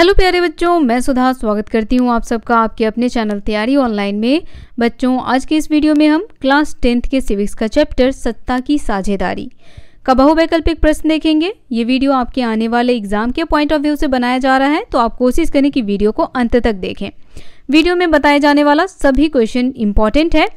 hello प्यारे बच्चों मैं सुधा स्वागत करती हूँ आप सबका आपके अपने चैनल तैयारी ऑनलाइन में बच्चों आज के इस वीडियो में हम क्लास टेंथ के सिविक्स का चैप्टर सत्ता की साझेदारी का बहुवैकल्पिक प्रश्न देखेंगे ये वीडियो आपके आने वाले एग्जाम के पॉइंट ऑफ व्यू से बनाया जा रहा है तो आप कोशिश करें कि वीडियो को अंत तक देखें वीडियो में बताया जाने वाला सभी क्वेश्चन इंपॉर्टेंट है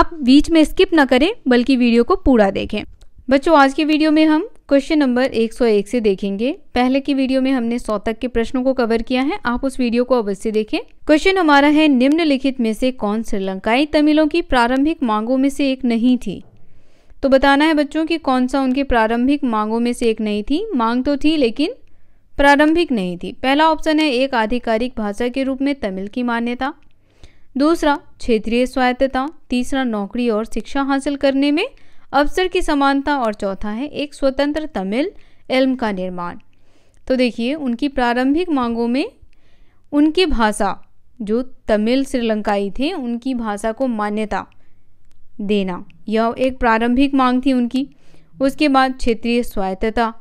आप बीच में स्किप ना करें बल्कि वीडियो को पूरा देखें बच्चों आज के वीडियो में हम क्वेश्चन नंबर 101 से देखेंगे पहले की वीडियो में हमने सौ तक के प्रश्नों को कवर किया है आप उस वीडियो को अवश्य देखें क्वेश्चन हमारा है निम्नलिखित में से कौन श्रीलंकाई तमिलों की प्रारंभिक मांगों में से एक नहीं थी तो बताना है बच्चों कि कौन सा उनकी प्रारंभिक मांगों में से एक नहीं थी मांग तो थी लेकिन प्रारंभिक नहीं थी पहला ऑप्शन है एक आधिकारिक भाषा के रूप में तमिल की मान्यता दूसरा क्षेत्रीय स्वायत्तता तीसरा नौकरी और शिक्षा हासिल करने में अवसर की समानता और चौथा है एक स्वतंत्र तमिल इल्म का निर्माण तो देखिए उनकी प्रारंभिक मांगों में उनकी भाषा जो तमिल श्रीलंकाई थे उनकी भाषा को मान्यता देना यह एक प्रारंभिक मांग थी उनकी उसके बाद क्षेत्रीय स्वायत्तता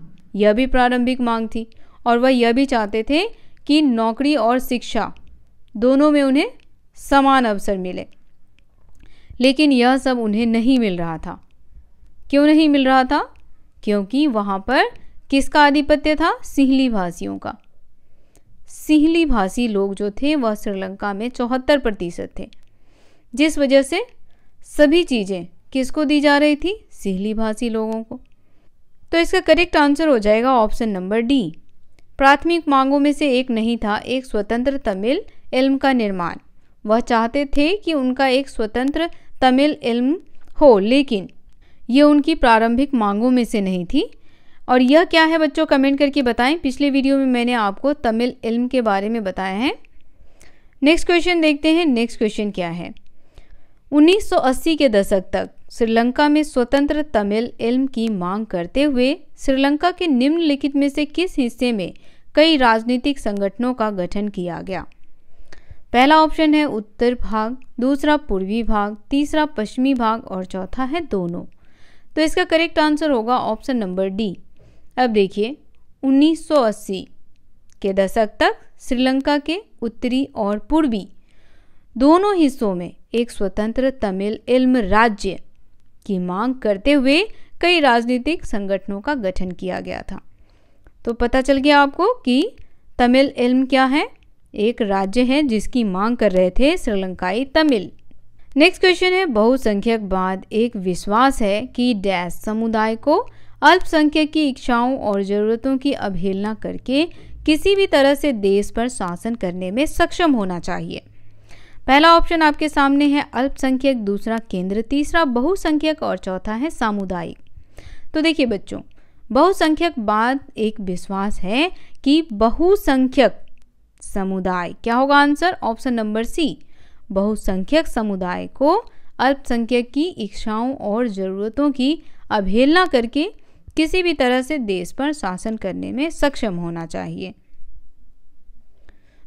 यह भी प्रारंभिक मांग थी और वह यह भी चाहते थे कि नौकरी और शिक्षा दोनों में उन्हें समान अवसर मिले लेकिन यह सब उन्हें नहीं मिल रहा था क्यों नहीं मिल रहा था क्योंकि वहाँ पर किसका आधिपत्य था सिहली भाषियों का सिहली भाषी लोग जो थे वह श्रीलंका में चौहत्तर प्रतिशत थे जिस वजह से सभी चीज़ें किसको दी जा रही थी सिहली भाषी लोगों को तो इसका करेक्ट आंसर हो जाएगा ऑप्शन नंबर डी प्राथमिक मांगों में से एक नहीं था एक स्वतंत्र तमिल इल्म का निर्माण वह चाहते थे कि उनका एक स्वतंत्र तमिल इल्म हो लेकिन ये उनकी प्रारंभिक मांगों में से नहीं थी और यह क्या है बच्चों कमेंट करके बताएं पिछले वीडियो में मैंने आपको तमिल इल्म के बारे में बताया है नेक्स्ट क्वेश्चन देखते हैं नेक्स्ट क्वेश्चन क्या है 1980 के दशक तक श्रीलंका में स्वतंत्र तमिल इल्म की मांग करते हुए श्रीलंका के निम्नलिखित में से किस हिस्से में कई राजनीतिक संगठनों का गठन किया गया पहला ऑप्शन है उत्तर भाग दूसरा पूर्वी भाग तीसरा पश्चिमी भाग और चौथा है दोनों तो इसका करेक्ट आंसर होगा ऑप्शन नंबर डी अब देखिए 1980 के दशक तक श्रीलंका के उत्तरी और पूर्वी दोनों हिस्सों में एक स्वतंत्र तमिल इल्म राज्य की मांग करते हुए कई राजनीतिक संगठनों का गठन किया गया था तो पता चल गया आपको कि तमिल इल्म क्या है एक राज्य है जिसकी मांग कर रहे थे श्रीलंकाई तमिल नेक्स्ट क्वेश्चन है बहुसंख्यक बाद एक विश्वास है कि डैश समुदाय को अल्पसंख्यक की इच्छाओं और ज़रूरतों की अवहेलना करके किसी भी तरह से देश पर शासन करने में सक्षम होना चाहिए पहला ऑप्शन आपके सामने है अल्पसंख्यक दूसरा केंद्र तीसरा बहुसंख्यक और चौथा है सामुदायिक तो देखिए बच्चों बहुसंख्यक बाद एक विश्वास है कि बहुसंख्यक समुदाय क्या होगा आंसर ऑप्शन नंबर सी बहुसंख्यक समुदाय को अल्पसंख्यक की इच्छाओं और ज़रूरतों की अवहेलना करके किसी भी तरह से देश पर शासन करने में सक्षम होना चाहिए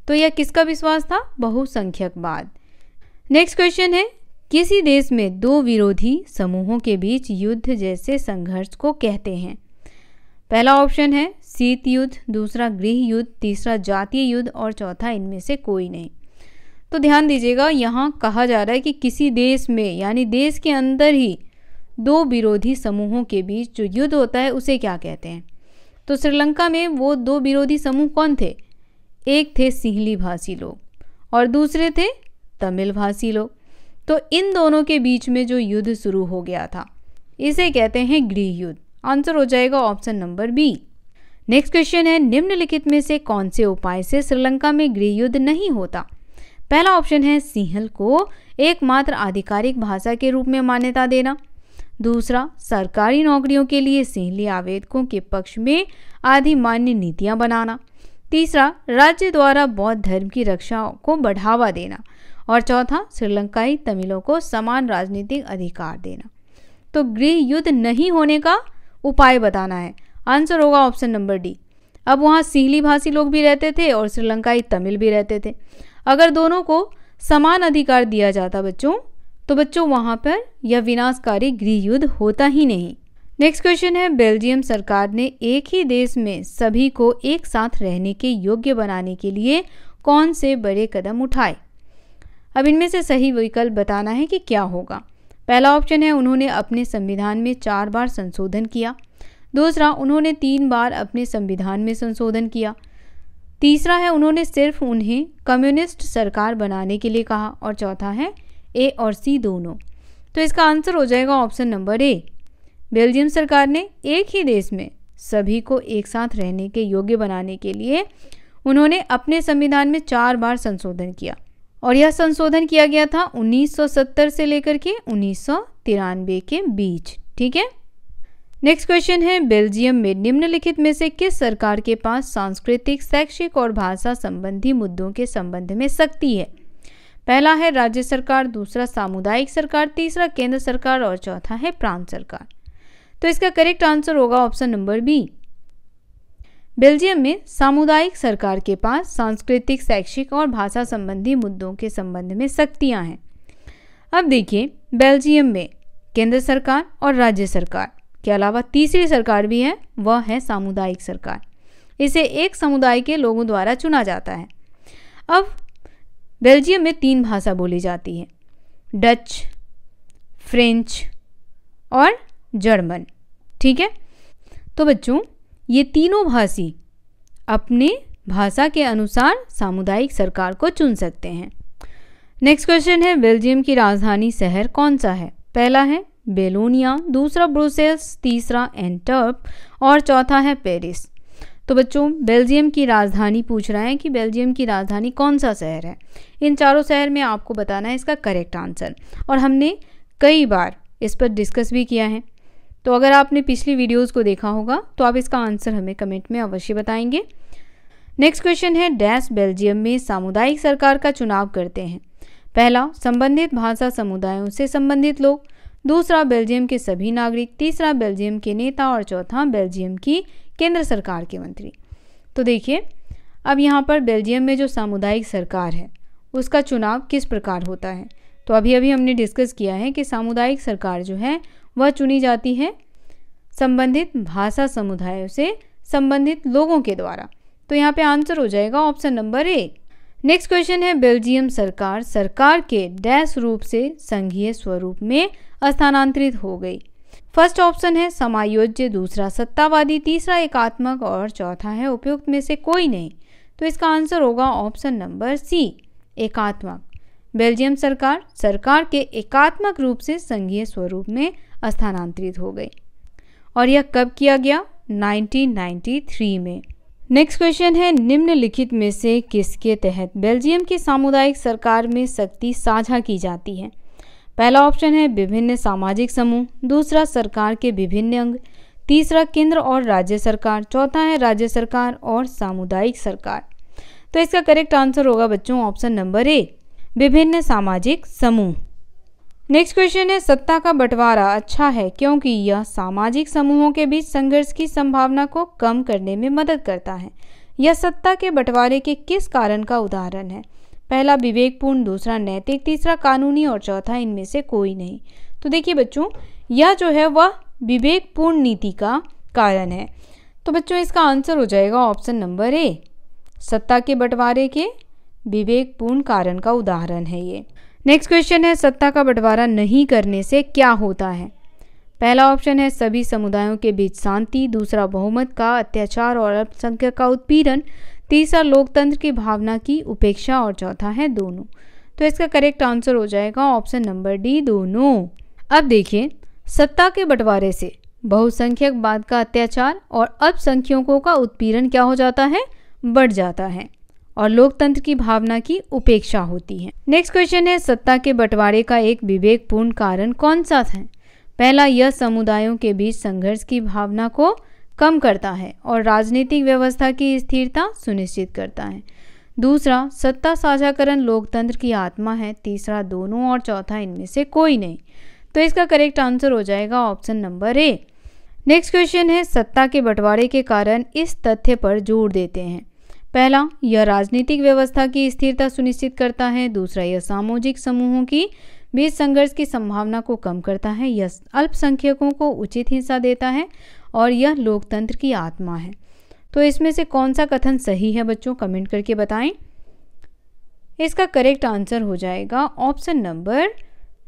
तो यह किसका विश्वास था बहुसंख्यक बाद नेक्स्ट क्वेश्चन है किसी देश में दो विरोधी समूहों के बीच युद्ध जैसे संघर्ष को कहते हैं पहला ऑप्शन है शीत युद्ध दूसरा गृह युद्ध तीसरा जातीय युद्ध और चौथा इनमें से कोई नहीं तो ध्यान दीजिएगा यहाँ कहा जा रहा है कि किसी देश में यानी देश के अंदर ही दो विरोधी समूहों के बीच जो युद्ध होता है उसे क्या कहते हैं तो श्रीलंका में वो दो विरोधी समूह कौन थे एक थे सिंहली भाषी लोग और दूसरे थे तमिल भाषी लोग तो इन दोनों के बीच में जो युद्ध शुरू हो गया था इसे कहते हैं गृह युद्ध आंसर हो जाएगा option number B next question है निम्नलिखित में से कौन से उपाय से श्रीलंका में गृह युद्ध नहीं होता पहला ऑप्शन है सिंहल को एकमात्र आधिकारिक भाषा के रूप में मान्यता देना दूसरा सरकारी नौकरियों के लिए सिंहली आवेदकों के पक्ष में आदि मान्य नीतियाँ बनाना तीसरा राज्य द्वारा बौद्ध धर्म की रक्षा को बढ़ावा देना और चौथा श्रीलंकाई तमिलों को समान राजनीतिक अधिकार देना तो गृह युद्ध नहीं होने का उपाय बताना है आंसर होगा ऑप्शन नंबर डी अब वहाँ सिंहली भाषी लोग भी रहते थे और श्रीलंकाई तमिल भी रहते थे अगर दोनों को समान अधिकार दिया जाता बच्चों तो बच्चों वहाँ पर यह विनाशकारी गृह युद्ध होता ही नहीं नेक्स्ट क्वेश्चन है बेल्जियम सरकार ने एक ही देश में सभी को एक साथ रहने के योग्य बनाने के लिए कौन से बड़े कदम उठाए अब इनमें से सही विकल्प बताना है कि क्या होगा पहला ऑप्शन है उन्होंने अपने संविधान में चार बार संशोधन किया दूसरा उन्होंने तीन बार अपने संविधान में संशोधन किया तीसरा है उन्होंने सिर्फ उन्हें कम्युनिस्ट सरकार बनाने के लिए कहा और चौथा है ए और सी दोनों तो इसका आंसर हो जाएगा ऑप्शन नंबर ए बेल्जियम सरकार ने एक ही देश में सभी को एक साथ रहने के योग्य बनाने के लिए उन्होंने अपने संविधान में चार बार संशोधन किया और यह संशोधन किया गया था 1970 से लेकर के उन्नीस के बीच ठीक है नेक्स्ट क्वेश्चन है बेल्जियम में निम्नलिखित में से किस सरकार के पास सांस्कृतिक शैक्षिक और भाषा संबंधी मुद्दों के संबंध में शक्ति है पहला है राज्य सरकार दूसरा सामुदायिक सरकार तीसरा केंद्र सरकार और चौथा है प्रांत सरकार तो इसका करेक्ट आंसर होगा ऑप्शन नंबर बी बेल्जियम में सामुदायिक सरकार के पास सांस्कृतिक शैक्षिक और भाषा संबंधी मुद्दों के संबंध में शक्तियाँ हैं अब देखिए बेल्जियम में केंद्र सरकार और राज्य सरकार के अलावा तीसरी सरकार भी है वह है सामुदायिक सरकार इसे एक समुदाय के लोगों द्वारा चुना जाता है अब बेल्जियम में तीन भाषा बोली जाती है डच फ्रेंच और जर्मन ठीक है तो बच्चों ये तीनों भाषी अपने भाषा के अनुसार सामुदायिक सरकार को चुन सकते हैं नेक्स्ट क्वेश्चन है बेल्जियम की राजधानी शहर कौन सा है पहला है बेलोनिया दूसरा ब्रुसेल्स तीसरा एंटर्प और चौथा है पेरिस तो बच्चों बेल्जियम की राजधानी पूछ रहे हैं कि बेल्जियम की राजधानी कौन सा शहर है इन चारों शहर में आपको बताना है इसका करेक्ट आंसर और हमने कई बार इस पर डिस्कस भी किया है तो अगर आपने पिछली वीडियोस को देखा होगा तो आप इसका आंसर हमें कमेंट में अवश्य बताएंगे नेक्स्ट क्वेश्चन है डैश बेल्जियम में सामुदायिक सरकार का चुनाव करते हैं पहला संबंधित भाषा समुदायों से संबंधित लोग दूसरा बेल्जियम के सभी नागरिक तीसरा बेल्जियम के नेता और चौथा बेल्जियम की केंद्र सरकार के मंत्री तो देखिए अब यहाँ पर बेल्जियम में जो सामुदायिक सरकार है उसका चुनाव किस प्रकार होता है तो अभी अभी हमने डिस्कस किया है कि सामुदायिक सरकार जो है वह चुनी जाती है संबंधित भाषा समुदायों से संबंधित लोगों के द्वारा तो यहाँ पे आंसर हो जाएगा option number A next question है बेल्जियम सरकार सरकार के डैश रूप से संघीय स्वरूप में स्थानांतरित हो गई फर्स्ट ऑप्शन है समायोज्य दूसरा सत्तावादी तीसरा एकात्मक और चौथा है उपयुक्त में से कोई नहीं तो इसका आंसर होगा ऑप्शन नंबर सी एकात्मक बेल्जियम सरकार सरकार के एकात्मक रूप से संघीय स्वरूप में स्थानांतरित हो गई और यह कब किया गया 1993 में नेक्स्ट क्वेश्चन है निम्नलिखित में से किसके तहत बेल्जियम की सामुदायिक सरकार में शक्ति साझा की जाती है पहला ऑप्शन है विभिन्न सामाजिक समूह दूसरा सरकार के विभिन्न अंग तीसरा केंद्र और राज्य सरकार चौथा है राज्य सरकार और सामुदायिक सरकार तो इसका करेक्ट आंसर होगा बच्चों ऑप्शन नंबर ए विभिन्न सामाजिक समूह नेक्स्ट क्वेश्चन है सत्ता का बंटवारा अच्छा है क्योंकि यह सामाजिक समूहों के बीच संघर्ष की संभावना को कम करने में मदद करता है यह सत्ता के बंटवारे के किस कारण का उदाहरण है पहला विवेकपूर्ण दूसरा नैतिक तीसरा कानूनी और चौथा इनमें से कोई नहीं तो देखिए बच्चों यह जो है वह विवेकपूर्ण नीति का कारण है तो बच्चों इसका आंसर हो जाएगा ऑप्शन नंबर ए सत्ता के बंटवारे के विवेकपूर्ण कारण का उदाहरण है ये नेक्स्ट क्वेश्चन है सत्ता का बंटवारा नहीं करने से क्या होता है पहला ऑप्शन है सभी समुदायों के बीच शांति दूसरा बहुमत का अत्याचार और अल्पसंख्यक का उत्पीड़न तीसरा लोकतंत्र की भावना की उपेक्षा और चौथा है दोनों तो इसका करेक्ट आंसर हो जाएगा ऑप्शन नंबर डी दोनों अब देखिए सत्ता के बंटवारे से बहुसंख्यक बाद का अत्याचार और अल्पसंख्यकों का उत्पीड़न क्या हो जाता है बढ़ जाता है और लोकतंत्र की भावना की उपेक्षा होती है नेक्स्ट क्वेश्चन है सत्ता के बंटवारे का एक विवेकपूर्ण कारण कौन सा है पहला यह समुदायों के बीच संघर्ष की भावना को कम करता है और राजनीतिक व्यवस्था की स्थिरता सुनिश्चित करता है दूसरा सत्ता साझाकरण लोकतंत्र की आत्मा है तीसरा दोनों और चौथा इनमें से कोई नहीं तो इसका करेक्ट आंसर हो जाएगा option number A next question है सत्ता के बंटवारे के कारण इस तथ्य पर जोर देते हैं पहला यह राजनीतिक व्यवस्था की स्थिरता सुनिश्चित करता है दूसरा यह सामाजिक समूहों की बीच संघर्ष की संभावना को कम करता है यह अल्पसंख्यकों को उचित हिस्सा देता है और यह लोकतंत्र की आत्मा है तो इसमें से कौन सा कथन सही है बच्चों कमेंट करके बताएं इसका करेक्ट आंसर हो जाएगा ऑप्शन नंबर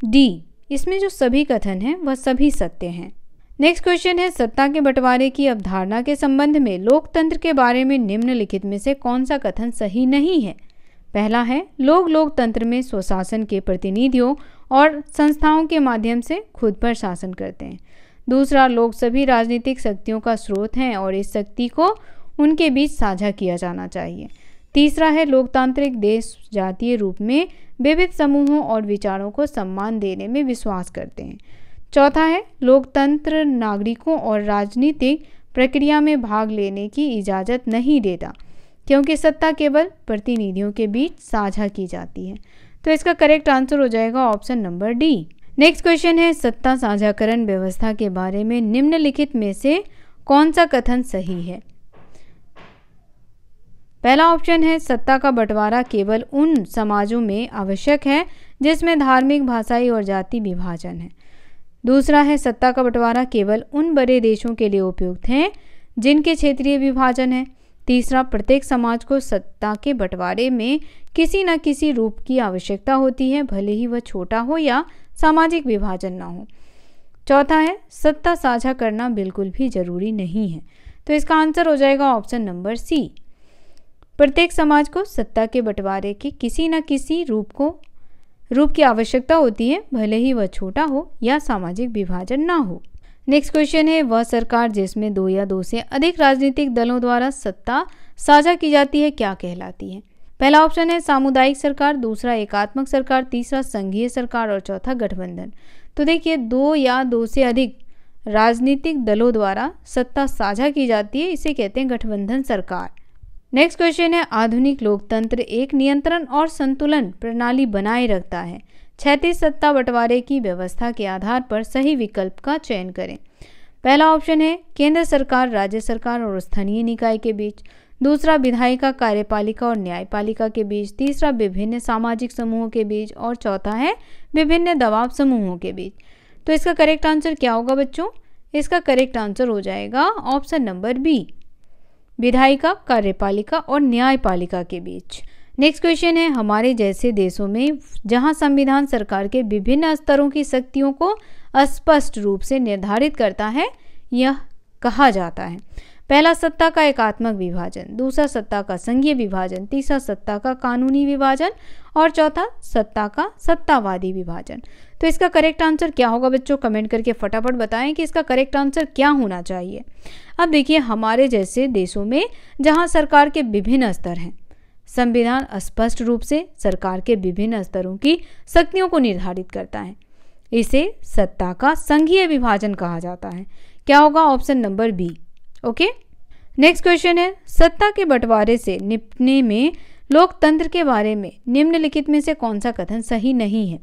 डी इसमें जो सभी कथन हैं वह सभी सत्य हैं नेक्स्ट क्वेश्चन है सत्ता के बंटवारे की अवधारणा के संबंध में लोकतंत्र के बारे में निम्नलिखित में से कौन सा कथन सही नहीं है पहला है लोग लोकतंत्र में स्वशासन के प्रतिनिधियों और संस्थाओं के माध्यम से खुद पर शासन करते हैं दूसरा लोग सभी राजनीतिक शक्तियों का स्रोत हैं और इस शक्ति को उनके बीच साझा किया जाना चाहिए तीसरा है लोकतांत्रिक देश जातीय रूप में विविध समूहों और विचारों को सम्मान देने में विश्वास करते हैं चौथा है लोकतंत्र नागरिकों और राजनीतिक प्रक्रिया में भाग लेने की इजाज़त नहीं देता क्योंकि सत्ता केवल प्रतिनिधियों के बीच साझा की जाती है तो इसका करेक्ट आंसर हो जाएगा option number D next question है सत्ता साझाकरण व्यवस्था के बारे में निम्नलिखित में से कौन सा कथन सही है पहला ऑप्शन है सत्ता का बंटवारा केवल उन समाजों में आवश्यक है जिसमें धार्मिक भाषाई और जाति विभाजन है दूसरा है सत्ता का बंटवारा केवल उन बड़े देशों के लिए उपयुक्त हैं जिनके क्षेत्रीय विभाजन है तीसरा प्रत्येक समाज को सत्ता के बंटवारे में किसी न किसी रूप की आवश्यकता होती है भले ही वह छोटा हो या सामाजिक विभाजन ना हो चौथा है सत्ता साझा करना बिल्कुल भी जरूरी नहीं है तो इसका आंसर हो जाएगा ऑप्शन नंबर सी प्रत्येक समाज को सत्ता के बंटवारे के किसी न किसी रूप को रूप की आवश्यकता होती है भले ही वह छोटा हो या सामाजिक विभाजन ना हो नेक्स्ट क्वेश्चन है वह सरकार जिसमें दो या दो से अधिक राजनीतिक दलों द्वारा सत्ता साझा की जाती है क्या कहलाती है पहला ऑप्शन है सामुदायिक सरकार दूसरा एकात्मक सरकार तीसरा संघीय सरकार और चौथा गठबंधन तो देखिए दो या दो से अधिक राजनीतिक दलों द्वारा सत्ता साझा की जाती है इसे कहते हैं गठबंधन सरकार नेक्स्ट क्वेश्चन है आधुनिक लोकतंत्र एक नियंत्रण और संतुलन प्रणाली बनाए रखता है छैतीस सत्ता बंटवारे की व्यवस्था के आधार पर सही विकल्प का चयन करें पहला ऑप्शन है केंद्र सरकार राज्य सरकार और स्थानीय निकाय के बीच दूसरा विधायिका कार्यपालिका और न्यायपालिका के बीच तीसरा विभिन्न सामाजिक समूहों के बीच और चौथा है विभिन्न दबाव समूहों के बीच तो इसका करेक्ट आंसर क्या होगा बच्चों इसका करेक्ट आंसर हो जाएगा ऑप्शन नंबर बी विधायिका कार्यपालिका और न्यायपालिका के बीच नेक्स्ट क्वेश्चन है हमारे जैसे देशों में जहां संविधान सरकार के विभिन्न स्तरों की शक्तियों को स्पष्ट रूप से निर्धारित करता है यह कहा जाता है पहला सत्ता का एकात्मक विभाजन दूसरा सत्ता का संघीय विभाजन तीसरा सत्ता का कानूनी विभाजन और चौथा सत्ता का सत्तावादी विभाजन तो इसका करेक्ट आंसर क्या होगा बच्चों कमेंट करके फटाफट बताएं कि इसका करेक्ट आंसर क्या होना चाहिए अब देखिए हमारे जैसे देशों में जहाँ सरकार के विभिन्न स्तर हैं संविधान स्पष्ट रूप से सरकार के विभिन्न स्तरों की शक्तियों को निर्धारित करता है इसे सत्ता का संघीय विभाजन कहा जाता है क्या होगा option number B okay next question है सत्ता के बंटवारे से निपटने में लोकतंत्र के बारे में निम्नलिखित में से कौन सा कथन सही नहीं है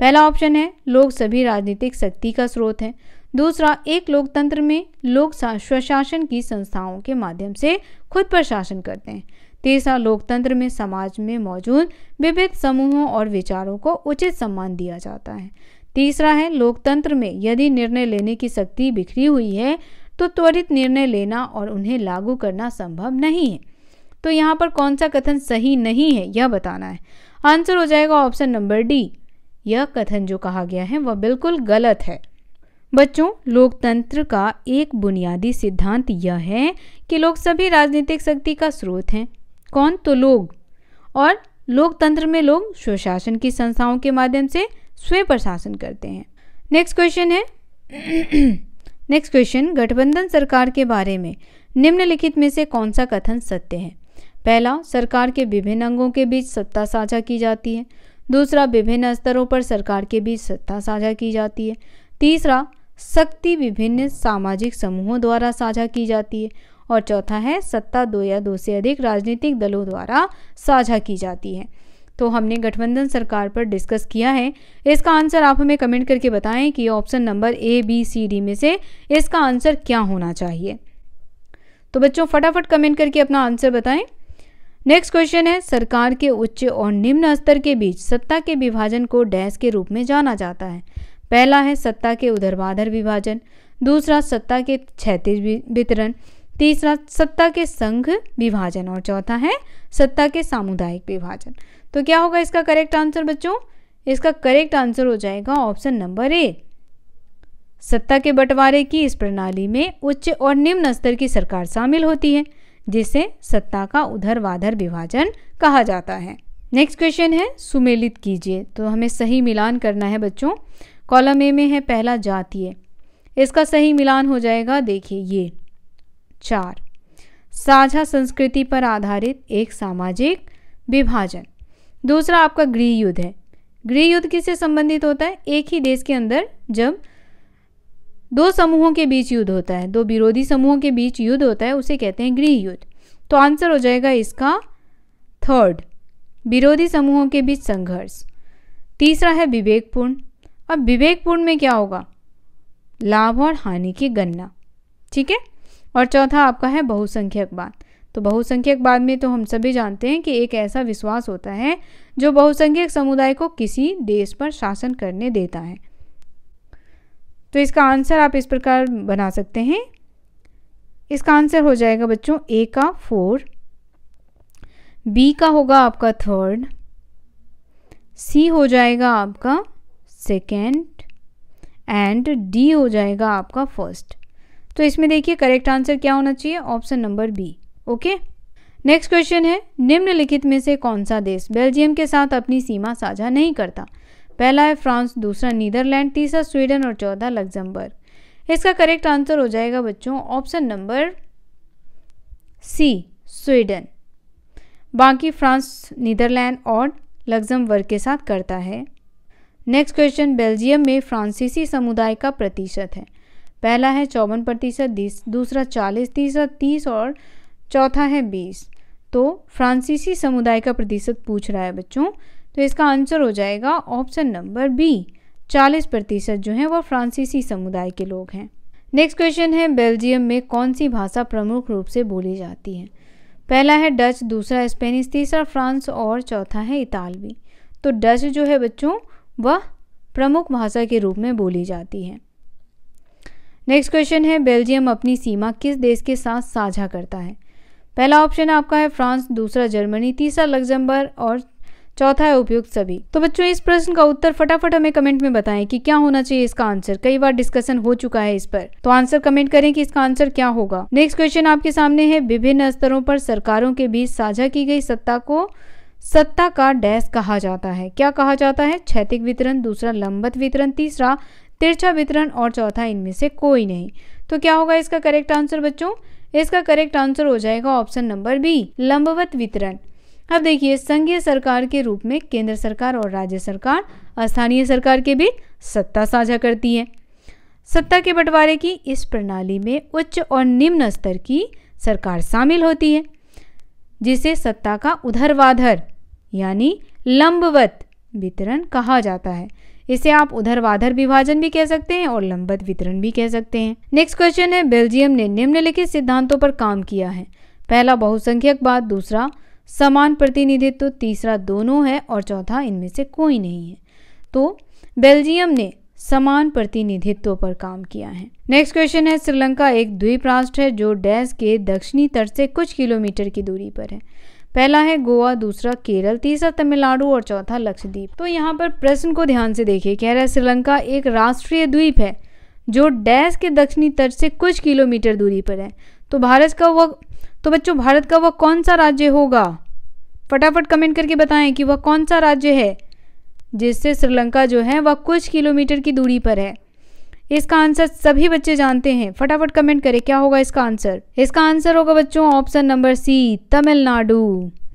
पहला ऑप्शन है लोग सभी राजनीतिक शक्ति का स्रोत है दूसरा एक लोकतंत्र में लोग स्वशासन की संस्थाओं के माध्यम से खुद पर शासन करते हैं तीसरा लोकतंत्र में समाज में मौजूद विविध समूहों और विचारों को उचित सम्मान दिया जाता है तीसरा है लोकतंत्र में यदि निर्णय लेने की शक्ति बिखरी हुई है तो त्वरित निर्णय लेना और उन्हें लागू करना संभव नहीं है तो यहाँ पर कौन सा कथन सही नहीं है यह बताना है आंसर हो जाएगा ऑप्शन नंबर डी यह कथन जो कहा गया है वह बिल्कुल गलत है बच्चों लोकतंत्र का एक बुनियादी सिद्धांत यह है कि लोग सभी राजनीतिक शक्ति का स्रोत हैं कौन तो लोग और लोकतंत्र में लोग स्वशासन की संस्थाओं के माध्यम से स्वयं प्रशासन करते हैं नेक्स्ट क्वेश्चन है नेक्स्ट क्वेश्चन गठबंधन सरकार के बारे में निम्नलिखित में से कौन सा कथन सत्य है पहला सरकार के विभिन्न अंगों के बीच सत्ता साझा की जाती है दूसरा विभिन्न स्तरों पर सरकार के बीच सत्ता साझा की जाती है तीसरा शक्ति विभिन्न सामाजिक समूहों द्वारा साझा की जाती है और चौथा है सत्ता दो या दो से अधिक राजनीतिक दलों द्वारा साझा की जाती है तो हमने गठबंधन सरकार पर डिस्कस किया है इसका आंसर आप हमें कमेंट करके बताएं कि option number A B C D में से इसका आंसर क्या होना चाहिए तो बच्चों फटाफट कमेंट करके अपना आंसर बताएं नेक्स्ट क्वेश्चन है सरकार के उच्च और निम्न स्तर के बीच सत्ता के विभाजन को डैश के रूप में जाना जाता है पहला है सत्ता के उधरवाधर विभाजन दूसरा सत्ता के क्षैतिज वितरण तीसरा सत्ता के संघ विभाजन और चौथा है सत्ता के सामुदायिक विभाजन तो क्या होगा इसका करेक्ट आंसर बच्चों इसका करेक्ट आंसर हो जाएगा ऑप्शन नंबर ए सत्ता के बंटवारे की इस प्रणाली में उच्च और निम्न स्तर की सरकार शामिल होती है जिसे सत्ता का उधर वाधर विभाजन कहा जाता है नेक्स्ट क्वेश्चन है सुमेलित कीजिए तो हमें सही मिलान करना है बच्चों कॉलम ए में है पहला जातीय इसका सही मिलान हो जाएगा देखिए ये चार साझा संस्कृति पर आधारित एक सामाजिक विभाजन दूसरा आपका गृह युद्ध है गृह युद्ध किससे संबंधित होता है एक ही देश के अंदर जब दो समूहों के बीच युद्ध होता है दो विरोधी समूहों के बीच युद्ध होता है उसे कहते हैं गृह युद्ध तो आंसर हो जाएगा इसका थर्ड विरोधी समूहों के बीच संघर्ष तीसरा है विवेकपूर्ण अब विवेकपूर्ण में क्या होगा लाभ और हानि की गणना ठीक है और चौथा आपका है बहुसंख्यक बात तो बहुसंख्यक बाद में तो हम सभी जानते हैं कि एक ऐसा विश्वास होता है जो बहुसंख्यक समुदाय को किसी देश पर शासन करने देता है तो इसका आंसर आप इस प्रकार बना सकते हैं इसका आंसर हो जाएगा बच्चों ए का फोर बी का होगा आपका थर्ड सी हो जाएगा आपका सेकेंड एंड डी हो जाएगा आपका फर्स्ट तो इसमें देखिए करेक्ट आंसर क्या होना चाहिए option number B okay next question है निम्नलिखित में से कौन सा देश बेल्जियम के साथ अपनी सीमा साझा नहीं करता पहला है फ्रांस दूसरा नीदरलैंड तीसरा स्वीडन और चौथा लग्जमबर्ग इसका करेक्ट आंसर हो जाएगा बच्चों ऑप्शन नंबर सी स्वीडन बाकी फ्रांस नीदरलैंड और लग्जमबर्ग के साथ करता है नेक्स्ट क्वेश्चन बेल्जियम में फ्रांसीसी समुदाय का प्रतिशत है पहला है चौवन प्रतिशत दूसरा चालीस तीसरा तीस और चौथा है बीस तो फ्रांसीसी समुदाय का प्रतिशत पूछ रहा है बच्चों तो इसका आंसर हो जाएगा ऑप्शन नंबर बी चालीस प्रतिशत जो है वह फ्रांसीसी समुदाय के लोग हैं नेक्स्ट क्वेश्चन है बेल्जियम में कौन सी भाषा प्रमुख रूप से बोली जाती है पहला है डच दूसरा स्पेनिश तीसरा फ्रांस और चौथा है इतालवी तो डच जो है बच्चों वह प्रमुख भाषा के रूप में बोली जाती है नेक्स्ट क्वेश्चन है बेल्जियम अपनी सीमा किस देश के साथ साझा करता है पहला ऑप्शन आपका है फ्रांस दूसरा जर्मनी तीसरा लग्जमबर्ग और चौथा है उपयुक्त सभी तो बच्चों इस प्रश्न का उत्तर फटाफट हमें कमेंट में बताएं कि क्या होना चाहिए इसका आंसर कई बार डिस्कशन हो चुका है इस पर तो आंसर कमेंट करें कि इसका आंसर क्या होगा नेक्स्ट क्वेश्चन आपके सामने है विभिन्न स्तरों पर सरकारों के बीच साझा की गई सत्ता को सत्ता का डैश कहा जाता है क्या कहा जाता है क्षैतिक वितरण दूसरा लंबत वितरण तीसरा तिरछा वितरण और चौथा इनमें से कोई नहीं तो क्या होगा इसका करेक्ट आंसर बच्चों इसका करेक्ट आंसर हो जाएगा ऑप्शन नंबर बी लंबवत वितरण अब देखिए संघीय सरकार के रूप में केंद्र सरकार और राज्य सरकार स्थानीय सरकार के बीच सत्ता साझा करती है सत्ता के बंटवारे की इस प्रणाली में उच्च और निम्न स्तर की सरकार शामिल होती है जिसे सत्ता का उधरवाधर यानी लंबवत वितरण कहा जाता है इसे आप उधरवाधर विभाजन भी कह सकते हैं और लंबत वितरण भी कह सकते हैं नेक्स्ट क्वेश्चन है बेल्जियम ने निम्नलिखित सिद्धांतों पर काम किया है पहला बहुसंख्यक बात दूसरा समान प्रतिनिधित्व तीसरा दोनों है और चौथा इनमें से कोई नहीं है तो बेल्जियम ने समान प्रतिनिधित्व पर काम किया है नेक्स्ट क्वेश्चन है श्रीलंका एक द्वीप राष्ट्र है जो डैश के दक्षिणी तट से कुछ किलोमीटर की दूरी पर है पहला है गोवा दूसरा केरल तीसरा तमिलनाडु और चौथा लक्षद्वीप तो यहाँ पर प्रश्न को ध्यान से देखिए कह रहा है श्रीलंका एक राष्ट्रीय द्वीप है जो डैश के दक्षिणी तट से कुछ किलोमीटर दूरी पर है तो भारत का वह तो बच्चों भारत का वह कौन सा राज्य होगा फटाफट कमेंट करके बताएं कि वह कौन सा राज्य है जिससे श्रीलंका जो है वह कुछ किलोमीटर की दूरी पर है इसका आंसर सभी बच्चे जानते हैं फटाफट कमेंट करें क्या होगा इसका आंसर इसका आंसर होगा बच्चों option number C Tamil Nadu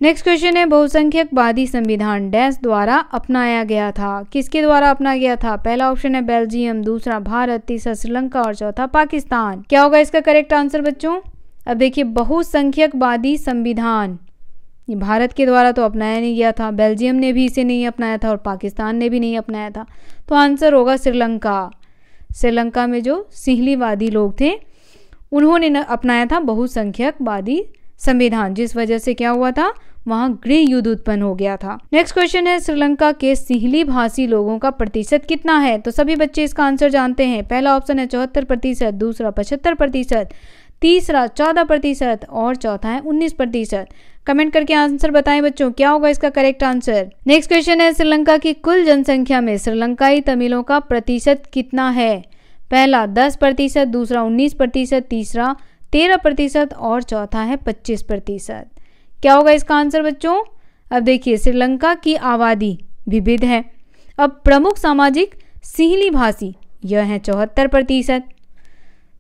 next question है बहुसंख्यक वादी संविधान डैश द्वारा अपनाया गया था किसके द्वारा अपनाया गया था पहला ऑप्शन है बेल्जियम दूसरा भारत तीसरा श्रीलंका और चौथा पाकिस्तान क्या होगा इसका करेक्ट आंसर बच्चों अब देखिए बहुसंख्यक वादी संविधान भारत के द्वारा तो अपनाया नहीं गया था बेल्जियम ने भी इसे नहीं अपनाया था और पाकिस्तान ने भी नहीं अपनाया था तो आंसर होगा श्रीलंका श्रीलंका में जो सिंहलीवादी लोग थे उन्होंने अपनाया था बहुसंख्यकवादी संविधान जिस वजह से क्या हुआ था वहाँ गृह युद्ध उत्पन्न हो गया था नेक्स्ट क्वेश्चन है श्रीलंका के सिहली भाषी लोगों का प्रतिशत कितना है तो सभी बच्चे इसका आंसर जानते हैं पहला ऑप्शन है चौहत्तर प्रतिशत दूसरा पचहत्तर प्रतिशत तीसरा चौदह प्रतिशत और चौथा है उन्नीस प्रतिशत कमेंट करके आंसर बताएं बच्चों क्या होगा इसका करेक्ट आंसर नेक्स्ट क्वेश्चन है श्रीलंका की कुल जनसंख्या में श्रीलंकाई तमिलों का प्रतिशत कितना है पहला दस प्रतिशत दूसरा उन्नीस प्रतिशत तीसरा तेरह प्रतिशत और चौथा है पच्चीस प्रतिशत क्या होगा इसका आंसर बच्चों अब देखिए श्रीलंका की आबादी विविध है अब प्रमुख सामाजिक सिहली भाषी यह है चौहत्तर प्रतिशत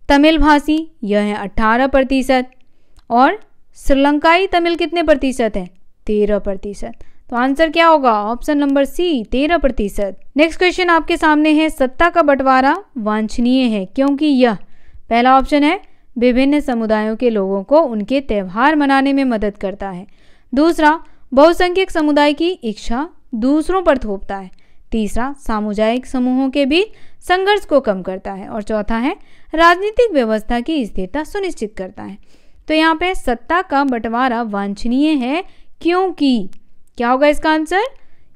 तमिल भाषी यह है अठारह प्रतिशत और श्रीलंकाई तमिल कितने प्रतिशत है तेरह प्रतिशत तो आंसर क्या होगा ऑप्शन नंबर सी तेरह प्रतिशत नेक्स्ट क्वेश्चन आपके सामने है सत्ता का बंटवारा वांछनीय है क्योंकि यह पहला ऑप्शन है विभिन्न समुदायों के लोगों को उनके त्यौहार मनाने में मदद करता है दूसरा बहुसंख्यक समुदाय की इच्छा दूसरों पर थोपता है तीसरा सामुदायिक समूहों के बीच संघर्ष को कम करता है और चौथा है राजनीतिक व्यवस्था की स्थिरता सुनिश्चित करता है तो यहाँ पे सत्ता का बंटवारा वांछनीय है क्योंकि क्या होगा इसका आंसर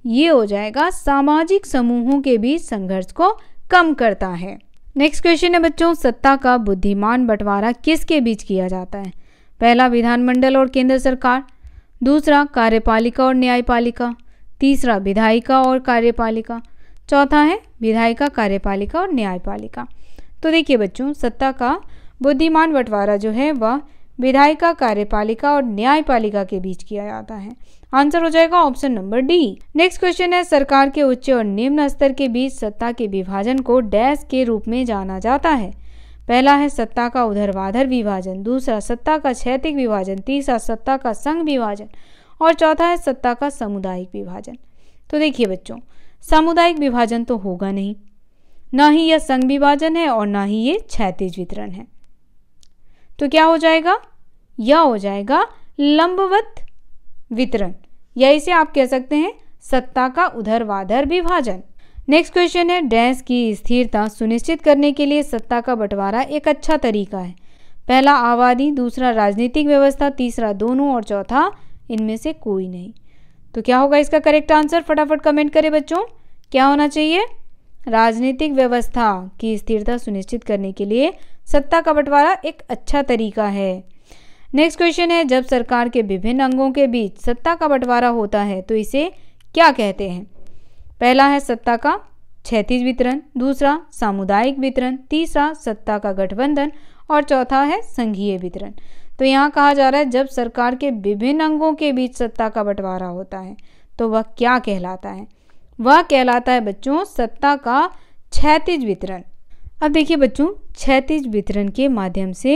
ये हो जाएगा सामाजिक समूहों के बीच संघर्ष को कम करता है नेक्स्ट क्वेश्चन है बच्चों सत्ता का बुद्धिमान बंटवारा किसके बीच किया जाता है पहला विधानमंडल और केंद्र सरकार दूसरा कार्यपालिका और न्यायपालिका तीसरा विधायिका और कार्यपालिका चौथा है विधायिका कार्यपालिका और न्यायपालिका तो देखिए बच्चों सत्ता का बुद्धिमान बंटवारा जो है वह विधायिका कार्यपालिका और न्यायपालिका के बीच किया जाता है आंसर हो जाएगा option number D next question है सरकार के उच्च और निम्न स्तर के बीच सत्ता के विभाजन को डैश के रूप में जाना जाता है पहला है सत्ता का उधरवाधर विभाजन दूसरा सत्ता का क्षेत्रिक विभाजन तीसरा सत्ता का संघ विभाजन और चौथा है सत्ता का सामुदायिक विभाजन तो देखिए बच्चों सामुदायिक विभाजन तो होगा नहीं ना ही यह संघ विभाजन है और ना ही ये क्षैतिज वितरण है तो क्या हो जाएगा यह हो जाएगा लंबवत वितरण या इसे आप कह सकते हैं सत्ता का उधरवाधर विभाजन नेक्स्ट क्वेश्चन है डैंस की स्थिरता सुनिश्चित करने के लिए सत्ता का बंटवारा एक अच्छा तरीका है पहला आबादी दूसरा राजनीतिक व्यवस्था तीसरा दोनों और चौथा इनमें से कोई नहीं तो क्या होगा इसका करेक्ट आंसर फटाफट कमेंट करें बच्चों क्या होना चाहिए राजनीतिक व्यवस्था की स्थिरता सुनिश्चित करने के लिए सत्ता का बंटवारा एक अच्छा तरीका है नेक्स्ट क्वेश्चन है जब सरकार के विभिन्न अंगों के बीच सत्ता का बंटवारा होता है तो इसे क्या कहते हैं पहला है सत्ता का क्षैतिज वितरण दूसरा सामुदायिक वितरण तीसरा सत्ता का गठबंधन और चौथा है संघीय वितरण तो यहाँ कहा जा रहा है जब सरकार के विभिन्न अंगों के बीच सत्ता का बंटवारा होता है तो वह क्या कहलाता है वह कहलाता है बच्चों सत्ता का क्षतिज वितरण अब देखिए बच्चों क्षतिज वितरण के माध्यम से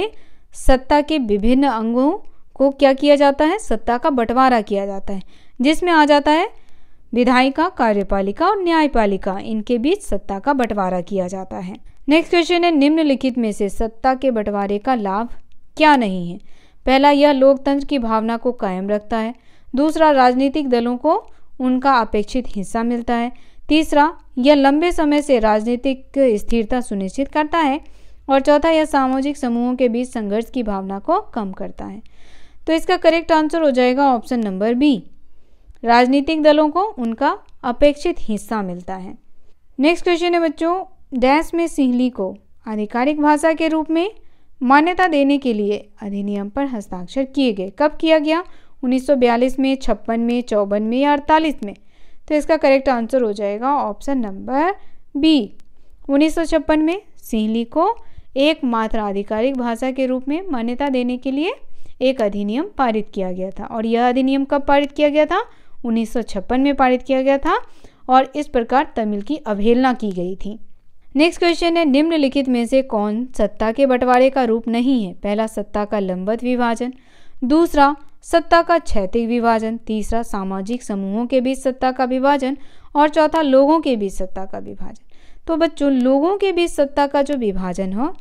सत्ता के विभिन्न अंगों को क्या किया जाता है सत्ता का बंटवारा किया जाता है जिसमें आ जाता है विधायिका कार्यपालिका और न्यायपालिका इनके बीच सत्ता का बंटवारा किया जाता है नेक्स्ट क्वेश्चन है निम्नलिखित में से सत्ता के बंटवारे का लाभ क्या नहीं है पहला यह लोकतंत्र की भावना को कायम रखता है दूसरा राजनीतिक दलों को उनका अपेक्षित हिस्सा मिलता है तीसरा यह लंबे समय से राजनीतिक स्थिरता सुनिश्चित करता है और चौथा यह सामाजिक समूहों के बीच संघर्ष की भावना को कम करता है तो इसका करेक्ट आंसर हो जाएगा ऑप्शन नंबर बी राजनीतिक दलों को उनका अपेक्षित हिस्सा मिलता है नेक्स्ट क्वेश्चन है बच्चों डैश में सिंहली को आधिकारिक भाषा के रूप में मान्यता देने के लिए अधिनियम पर हस्ताक्षर किए गए कब किया गया 1942 में छप्पन में चौवन में या अड़तालीस में तो इसका करेक्ट आंसर हो जाएगा ऑप्शन नंबर बी उन्नीस में सिंहली को एकमात्र आधिकारिक भाषा के रूप में मान्यता देने के लिए एक अधिनियम पारित किया गया था और यह अधिनियम कब पारित किया गया था 1956 में पारित किया गया था और इस प्रकार तमिल की अवहेलना की गई थी नेक्स्ट क्वेश्चन है निम्नलिखित में से कौन सत्ता के बंटवारे का रूप नहीं है पहला सत्ता का लंबत विभाजन दूसरा सत्ता का क्षैतिक विभाजन तीसरा सामाजिक समूहों के बीच सत्ता का विभाजन और चौथा लोगों के बीच सत्ता का विभाजन तो बच्चों लोगों के बीच सत्ता का जो विभाजन हो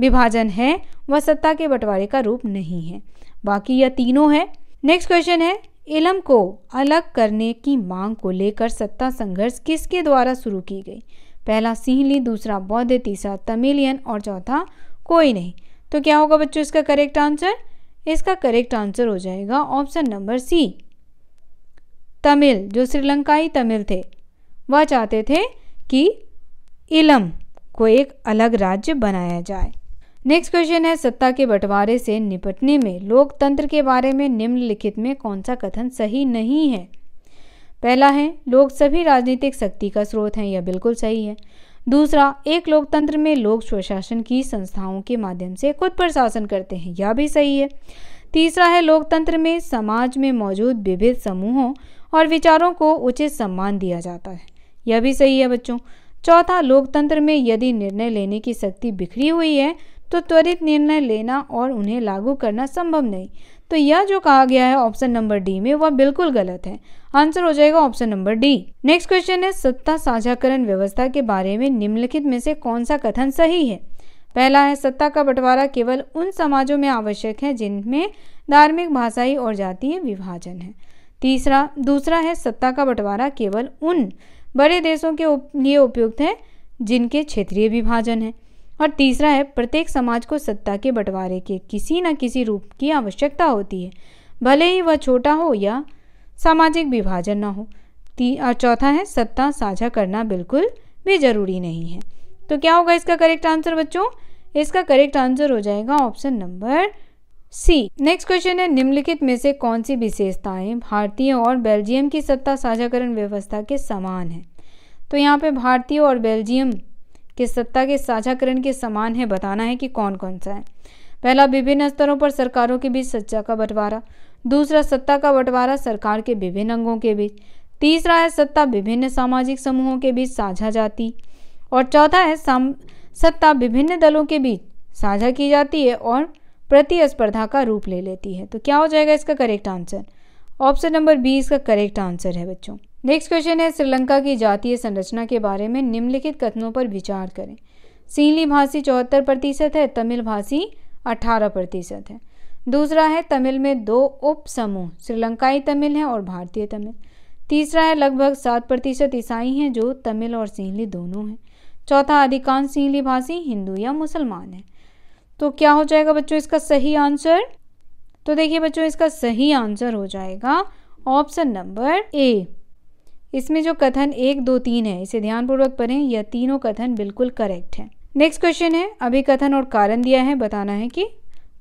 विभाजन है वह सत्ता के बंटवारे का रूप नहीं है बाकी यह तीनों है नेक्स्ट क्वेश्चन है इलम को अलग करने की मांग को लेकर सत्ता संघर्ष किसके द्वारा शुरू की गई पहला सिंहली दूसरा बौद्ध तीसरा तमिलियन और चौथा कोई नहीं तो क्या होगा बच्चों इसका करेक्ट आंसर इसका करेक्ट आंसर हो जाएगा ऑप्शन नंबर सी तमिल जो श्रीलंकाई तमिल थे वह चाहते थे कि इलम को एक अलग राज्य बनाया जाए नेक्स्ट क्वेश्चन है सत्ता के बंटवारे से निपटने में लोकतंत्र के बारे में निम्नलिखित में कौन सा कथन सही नहीं है पहला है लोग सभी राजनीतिक शक्ति का स्रोत हैं यह बिल्कुल सही है दूसरा एक लोकतंत्र में लोग स्वशासन की संस्थाओं के माध्यम से खुद पर शासन करते हैं यह भी सही है तीसरा है लोकतंत्र में समाज में मौजूद विभिन्न समूहों और विचारों को उचित सम्मान दिया जाता है यह भी सही है बच्चों चौथा लोकतंत्र में यदि निर्णय लेने की शक्ति बिखरी हुई है तो त्वरित निर्णय लेना और उन्हें लागू करना संभव नहीं तो यह जो कहा गया है ऑप्शन नंबर डी में वह बिल्कुल गलत है आंसर हो जाएगा option number D next question है सत्ता साझाकरण व्यवस्था के बारे में निम्नलिखित में से कौन सा कथन सही है पहला है सत्ता का बंटवारा केवल उन समाजों में आवश्यक है जिनमें धार्मिक भाषाई और जातीय विभाजन है तीसरा दूसरा है सत्ता का बंटवारा केवल उन बड़े देशों के उप, लिए उपयुक्त है जिनके क्षेत्रीय विभाजन है और तीसरा है प्रत्येक समाज को सत्ता के बंटवारे के किसी न किसी रूप की आवश्यकता होती है भले ही वह छोटा हो या सामाजिक विभाजन न हो और चौथा है सत्ता साझा करना बिल्कुल भी ज़रूरी नहीं है तो क्या होगा इसका करेक्ट आंसर बच्चों इसका करेक्ट आंसर हो जाएगा option number C next question है निम्नलिखित में से कौन सी विशेषताएं भारतीय और बेल्जियम की सत्ता साझाकरण व्यवस्था के समान है तो यहाँ पे भारतीय और बेल्जियम के सत्ता के साझाकरण के समान है बताना है कि कौन कौन सा है पहला विभिन्न स्तरों पर सरकारों के बीच सच्चा का बंटवारा दूसरा सत्ता का बंटवारा सरकार के विभिन्न अंगों के बीच तीसरा है सत्ता विभिन्न सामाजिक समूहों के बीच साझा जाती और चौथा है साम सत्ता विभिन्न दलों के बीच साझा की जाती है और प्रतिस्पर्धा का रूप ले लेती है तो क्या हो जाएगा इसका correct answer option number B इसका करेक्ट आंसर है बच्चों नेक्स्ट क्वेश्चन है श्रीलंका की जातीय संरचना के बारे में निम्नलिखित कथनों पर विचार करें सीनली भाषी चौहत्तर प्रतिशत है तमिल भाषी अठारह प्रतिशत है दूसरा है तमिल में दो उप समूह श्रीलंकाई तमिल है और भारतीय तमिल तीसरा है लगभग सात प्रतिशत ईसाई हैं जो तमिल और सिंहली दोनों हैं चौथा अधिकांश सिंहली भाषी हिंदू या मुसलमान है तो क्या हो जाएगा बच्चों इसका सही आंसर तो देखिए बच्चों इसका सही आंसर हो जाएगा ऑप्शन नंबर ए इसमें जो कथन एक दो तीन है इसे ध्यानपूर्वक पढ़ें यह तीनों कथन बिल्कुल करेक्ट है नेक्स्ट क्वेश्चन है अभिकथन और कारण दिया है बताना है कि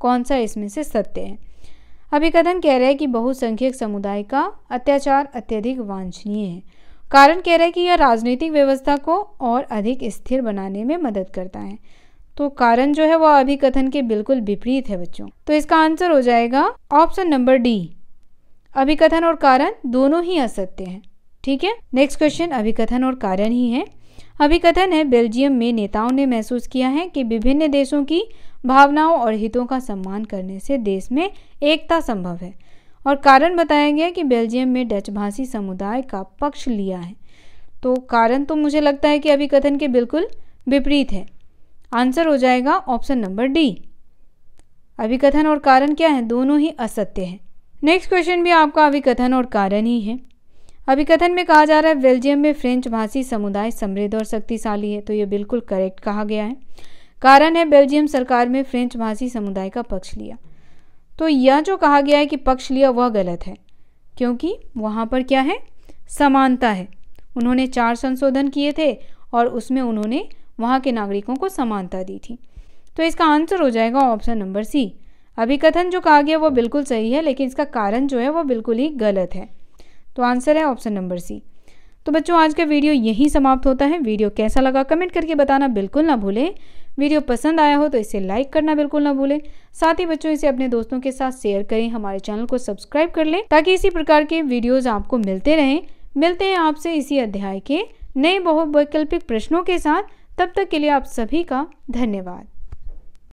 कौन सा इसमें से सत्य है अभिकथन कह रहा है कि बहुसंख्यक समुदाय का अत्याचार अत्यधिक वांछनीय है कारण कह रहा है कि यह राजनीतिक व्यवस्था को और अधिक स्थिर बनाने में मदद करता है तो कारण जो है वह अभिकथन के बिल्कुल विपरीत है बच्चों तो इसका आंसर हो जाएगा ऑप्शन नंबर डी अभिकथन और कारण दोनों ही असत्य हैं ठीक है नेक्स्ट क्वेश्चन अभिकथन और कारण ही है अभिकथन है बेल्जियम में नेताओं ने महसूस किया है कि विभिन्न देशों की भावनाओं और हितों का सम्मान करने से देश में एकता संभव है और कारण बताया गया कि बेल्जियम में डच भाषी समुदाय का पक्ष लिया है तो कारण तो मुझे लगता है कि अभिकथन के बिल्कुल विपरीत है आंसर हो जाएगा ऑप्शन नंबर डी अभिकथन और कारण क्या है दोनों ही असत्य है नेक्स्ट क्वेश्चन भी आपका अभिकथन और कारण ही है अभिकथन में कहा जा रहा है बेल्जियम में फ्रेंच भाषी समुदाय समृद्ध और शक्तिशाली है तो ये बिल्कुल करेक्ट कहा गया है कारण है बेल्जियम सरकार में फ्रेंच भाषी समुदाय का पक्ष लिया तो यह जो कहा गया है कि पक्ष लिया वह गलत है क्योंकि वहाँ पर क्या है समानता है उन्होंने चार संशोधन किए थे और उसमें उन्होंने वहाँ के नागरिकों को समानता दी थी तो इसका आंसर हो जाएगा ऑप्शन नंबर सी अभिकथन जो कहा गया वो बिल्कुल सही है लेकिन इसका कारण जो है वो बिल्कुल ही गलत है तो आंसर है ऑप्शन नंबर सी तो बच्चों आज का वीडियो यहीं समाप्त होता है वीडियो कैसा लगा कमेंट करके बताना बिल्कुल ना भूलें वीडियो पसंद आया हो तो इसे लाइक करना बिल्कुल ना भूलें साथ ही बच्चों इसे अपने दोस्तों के साथ शेयर करें हमारे चैनल को सब्सक्राइब कर लें ताकि इसी प्रकार के वीडियोज आपको मिलते रहें मिलते हैं आपसे इसी अध्याय के नए बहुवैकल्पिक प्रश्नों के साथ तब तक के लिए आप सभी का धन्यवाद